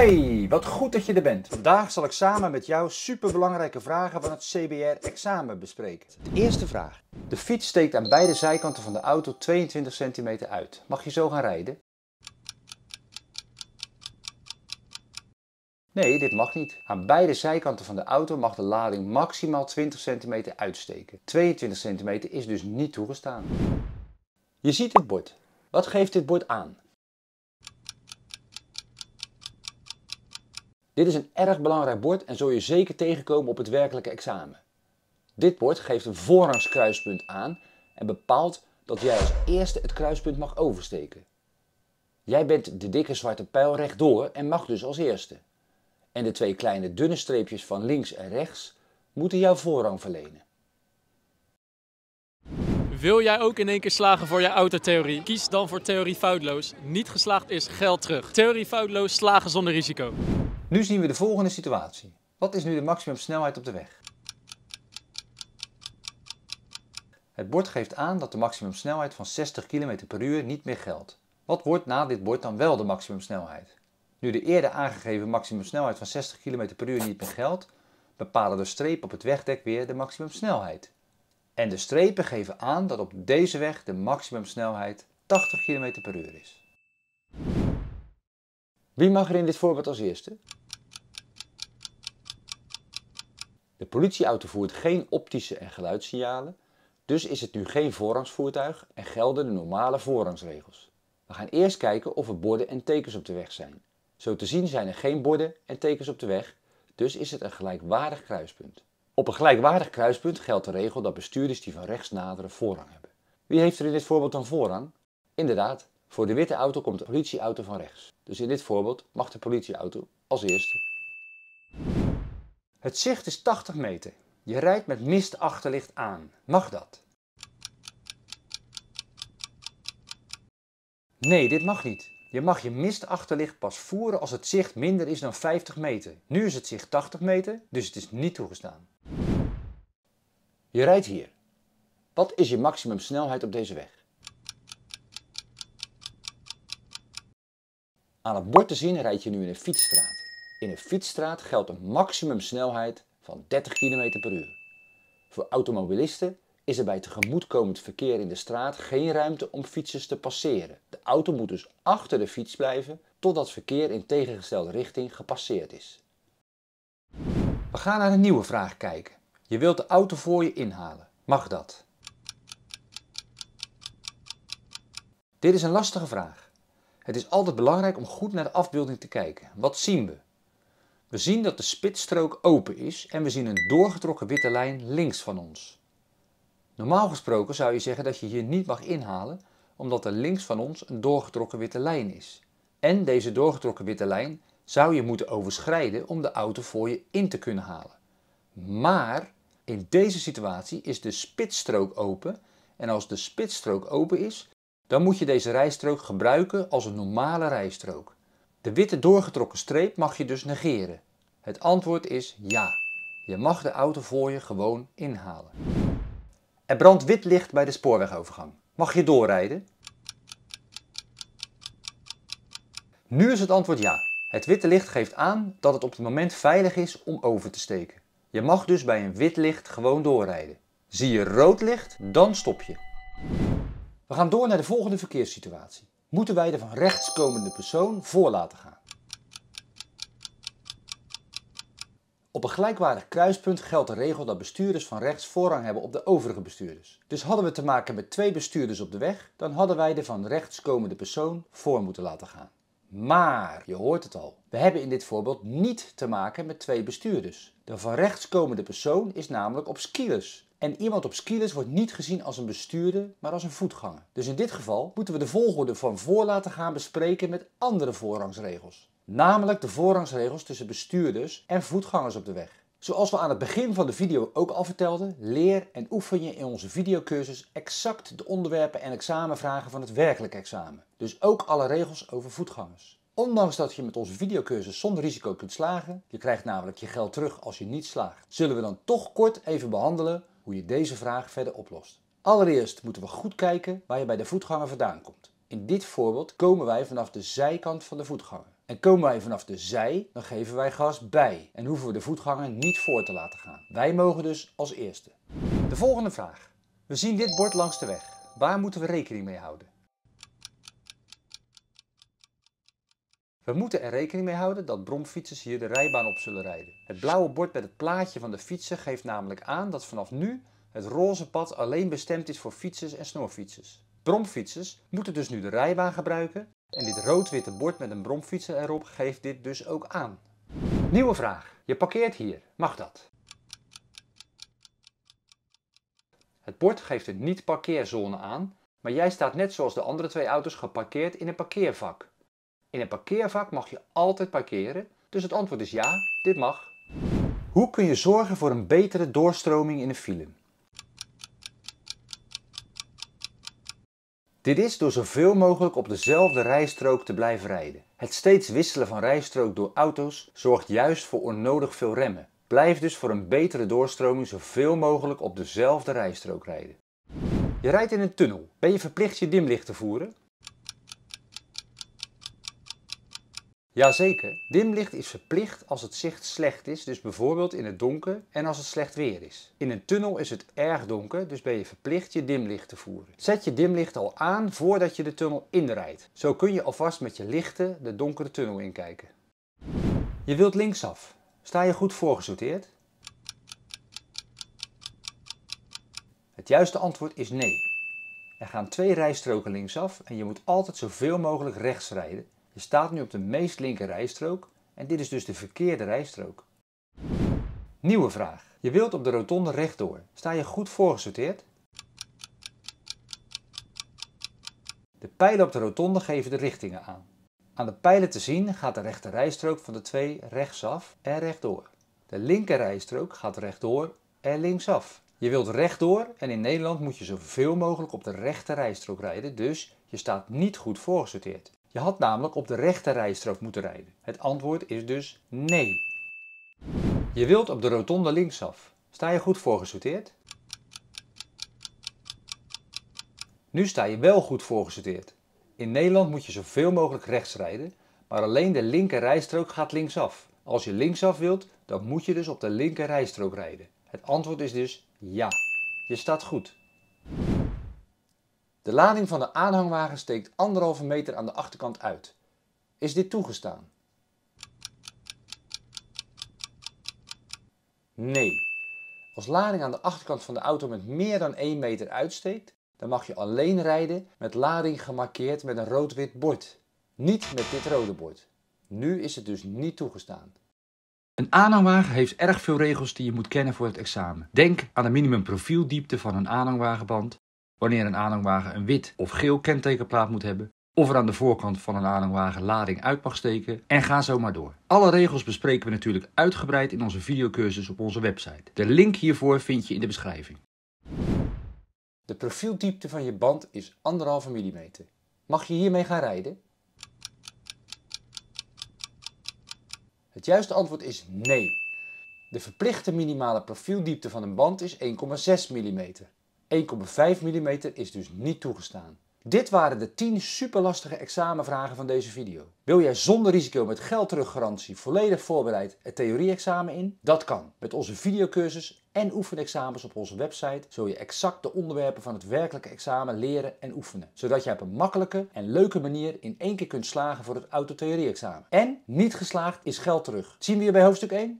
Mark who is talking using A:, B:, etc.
A: Hey, wat goed dat je er bent. Vandaag zal ik samen met jou superbelangrijke vragen van het CBR-examen bespreken. De eerste vraag. De fiets steekt aan beide zijkanten van de auto 22 centimeter uit. Mag je zo gaan rijden? Nee, dit mag niet. Aan beide zijkanten van de auto mag de lading maximaal 20 centimeter uitsteken. 22 centimeter is dus niet toegestaan. Je ziet het bord. Wat geeft dit bord aan? Dit is een erg belangrijk bord en zul je zeker tegenkomen op het werkelijke examen. Dit bord geeft een voorrangskruispunt aan en bepaalt dat jij als eerste het kruispunt mag oversteken. Jij bent de dikke zwarte pijl rechtdoor en mag dus als eerste. En de twee kleine dunne streepjes van links en rechts moeten jouw voorrang verlenen. Wil jij ook in één keer slagen voor je autotheorie? Kies dan voor Theorie Foutloos. Niet geslaagd is geld terug. Theorie Foutloos slagen zonder risico. Nu zien we de volgende situatie. Wat is nu de maximumsnelheid op de weg? Het bord geeft aan dat de maximumsnelheid van 60 km per uur niet meer geldt. Wat wordt na dit bord dan wel de maximumsnelheid? Nu de eerder aangegeven maximumsnelheid van 60 km per uur niet meer geldt, bepalen de strepen op het wegdek weer de maximumsnelheid. En de strepen geven aan dat op deze weg de maximumsnelheid 80 km per uur is. Wie mag er in dit voorbeeld als eerste? De politieauto voert geen optische en geluidssignalen, dus is het nu geen voorrangsvoertuig en gelden de normale voorrangsregels. We gaan eerst kijken of er borden en tekens op de weg zijn. Zo te zien zijn er geen borden en tekens op de weg, dus is het een gelijkwaardig kruispunt. Op een gelijkwaardig kruispunt geldt de regel dat bestuurders die van rechts naderen voorrang hebben. Wie heeft er in dit voorbeeld dan voorrang? Inderdaad, voor de witte auto komt de politieauto van rechts. Dus in dit voorbeeld mag de politieauto als eerste. Het zicht is 80 meter. Je rijdt met mistachterlicht aan. Mag dat? Nee, dit mag niet. Je mag je mistachterlicht pas voeren als het zicht minder is dan 50 meter. Nu is het zicht 80 meter, dus het is niet toegestaan. Je rijdt hier. Wat is je maximumsnelheid op deze weg? Aan het bord te zien rijd je nu in een fietsstraat. In een fietsstraat geldt een maximumsnelheid van 30 km per uur. Voor automobilisten is er bij tegemoetkomend verkeer in de straat geen ruimte om fietsers te passeren. De auto moet dus achter de fiets blijven totdat verkeer in tegengestelde richting gepasseerd is. We gaan naar een nieuwe vraag kijken. Je wilt de auto voor je inhalen. Mag dat? Dit is een lastige vraag. Het is altijd belangrijk om goed naar de afbeelding te kijken. Wat zien we? We zien dat de spitsstrook open is en we zien een doorgetrokken witte lijn links van ons. Normaal gesproken zou je zeggen dat je hier niet mag inhalen omdat er links van ons een doorgetrokken witte lijn is. En deze doorgetrokken witte lijn zou je moeten overschrijden om de auto voor je in te kunnen halen. Maar in deze situatie is de spitsstrook open en als de spitsstrook open is, dan moet je deze rijstrook gebruiken als een normale rijstrook. De witte doorgetrokken streep mag je dus negeren. Het antwoord is ja. Je mag de auto voor je gewoon inhalen. Er brandt wit licht bij de spoorwegovergang. Mag je doorrijden? Nu is het antwoord ja. Het witte licht geeft aan dat het op het moment veilig is om over te steken. Je mag dus bij een wit licht gewoon doorrijden. Zie je rood licht, dan stop je. We gaan door naar de volgende verkeerssituatie moeten wij de van rechts komende persoon voor laten gaan. Op een gelijkwaardig kruispunt geldt de regel dat bestuurders van rechts voorrang hebben op de overige bestuurders. Dus hadden we te maken met twee bestuurders op de weg, dan hadden wij de van rechts komende persoon voor moeten laten gaan. Maar, je hoort het al, we hebben in dit voorbeeld niet te maken met twee bestuurders. De van rechts komende persoon is namelijk op skiers. En iemand op skilus wordt niet gezien als een bestuurder, maar als een voetganger. Dus in dit geval moeten we de volgorde van voor laten gaan bespreken met andere voorrangsregels. Namelijk de voorrangsregels tussen bestuurders en voetgangers op de weg. Zoals we aan het begin van de video ook al vertelden, leer en oefen je in onze videocursus exact de onderwerpen en examenvragen van het werkelijk examen. Dus ook alle regels over voetgangers. Ondanks dat je met onze videocursus zonder risico kunt slagen, je krijgt namelijk je geld terug als je niet slaagt, zullen we dan toch kort even behandelen hoe je deze vraag verder oplost. Allereerst moeten we goed kijken waar je bij de voetganger vandaan komt. In dit voorbeeld komen wij vanaf de zijkant van de voetganger. En komen wij vanaf de zij, dan geven wij gas bij en hoeven we de voetganger niet voor te laten gaan. Wij mogen dus als eerste. De volgende vraag. We zien dit bord langs de weg. Waar moeten we rekening mee houden? We moeten er rekening mee houden dat bromfietsers hier de rijbaan op zullen rijden. Het blauwe bord met het plaatje van de fietsen geeft namelijk aan dat vanaf nu het roze pad alleen bestemd is voor fietsers en snorfietsers. Bromfietsers moeten dus nu de rijbaan gebruiken en dit rood-witte bord met een bromfietser erop geeft dit dus ook aan. Nieuwe vraag. Je parkeert hier. Mag dat? Het bord geeft een niet-parkeerzone aan, maar jij staat net zoals de andere twee auto's geparkeerd in een parkeervak. In een parkeervak mag je altijd parkeren, dus het antwoord is ja, dit mag. Hoe kun je zorgen voor een betere doorstroming in de file? Dit is door zoveel mogelijk op dezelfde rijstrook te blijven rijden. Het steeds wisselen van rijstrook door auto's zorgt juist voor onnodig veel remmen. Blijf dus voor een betere doorstroming zoveel mogelijk op dezelfde rijstrook rijden. Je rijdt in een tunnel. Ben je verplicht je dimlicht te voeren? Jazeker, dimlicht is verplicht als het zicht slecht is, dus bijvoorbeeld in het donker en als het slecht weer is. In een tunnel is het erg donker, dus ben je verplicht je dimlicht te voeren. Zet je dimlicht al aan voordat je de tunnel inrijdt. Zo kun je alvast met je lichten de donkere tunnel inkijken. Je wilt linksaf. Sta je goed voorgesorteerd? Het juiste antwoord is nee. Er gaan twee rijstroken linksaf en je moet altijd zoveel mogelijk rechts rijden je staat nu op de meest linker rijstrook en dit is dus de verkeerde rijstrook. Nieuwe vraag. Je wilt op de rotonde rechtdoor. Sta je goed voorgesorteerd? De pijlen op de rotonde geven de richtingen aan. Aan de pijlen te zien gaat de rechter rijstrook van de twee rechtsaf en rechtdoor. De linker rijstrook gaat rechtdoor en linksaf. Je wilt rechtdoor en in Nederland moet je zoveel mogelijk op de rechter rijstrook rijden, dus je staat niet goed voorgesorteerd. Je had namelijk op de rechte rijstrook moeten rijden. Het antwoord is dus nee. Je wilt op de rotonde linksaf. Sta je goed voorgesorteerd? Nu sta je wel goed voorgesorteerd. In Nederland moet je zoveel mogelijk rechts rijden, maar alleen de linker rijstrook gaat linksaf. Als je linksaf wilt, dan moet je dus op de linker rijstrook rijden. Het antwoord is dus ja. Je staat goed. De lading van de aanhangwagen steekt anderhalve meter aan de achterkant uit. Is dit toegestaan? Nee. Als lading aan de achterkant van de auto met meer dan 1 meter uitsteekt, dan mag je alleen rijden met lading gemarkeerd met een rood-wit bord. Niet met dit rode bord. Nu is het dus niet toegestaan. Een aanhangwagen heeft erg veel regels die je moet kennen voor het examen. Denk aan de minimumprofieldiepte van een aanhangwagenband, wanneer een aanhangwagen een wit of geel kentekenplaat moet hebben, of er aan de voorkant van een aanhangwagen lading uit mag steken en ga zo maar door. Alle regels bespreken we natuurlijk uitgebreid in onze videocursus op onze website. De link hiervoor vind je in de beschrijving. De profieldiepte van je band is 1,5 mm. Mag je hiermee gaan rijden? Het juiste antwoord is nee. De verplichte minimale profieldiepte van een band is 1,6 mm. 1,5 mm is dus niet toegestaan. Dit waren de 10 superlastige examenvragen van deze video. Wil jij zonder risico met geld teruggarantie volledig voorbereid het theorie-examen in? Dat kan met onze videocursus en oefenexamens op onze website zul je exact de onderwerpen van het werkelijke examen leren en oefenen. Zodat je op een makkelijke en leuke manier in één keer kunt slagen voor het autotheorie-examen. En niet geslaagd is geld terug. zien we je bij hoofdstuk 1?